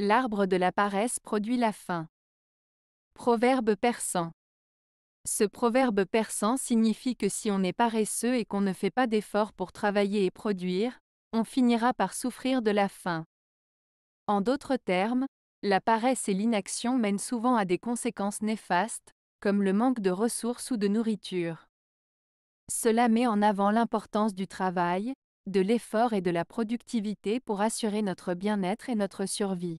L'arbre de la paresse produit la faim. Proverbe persan. Ce proverbe persan signifie que si on est paresseux et qu'on ne fait pas d'efforts pour travailler et produire, on finira par souffrir de la faim. En d'autres termes, la paresse et l'inaction mènent souvent à des conséquences néfastes, comme le manque de ressources ou de nourriture. Cela met en avant l'importance du travail, de l'effort et de la productivité pour assurer notre bien-être et notre survie.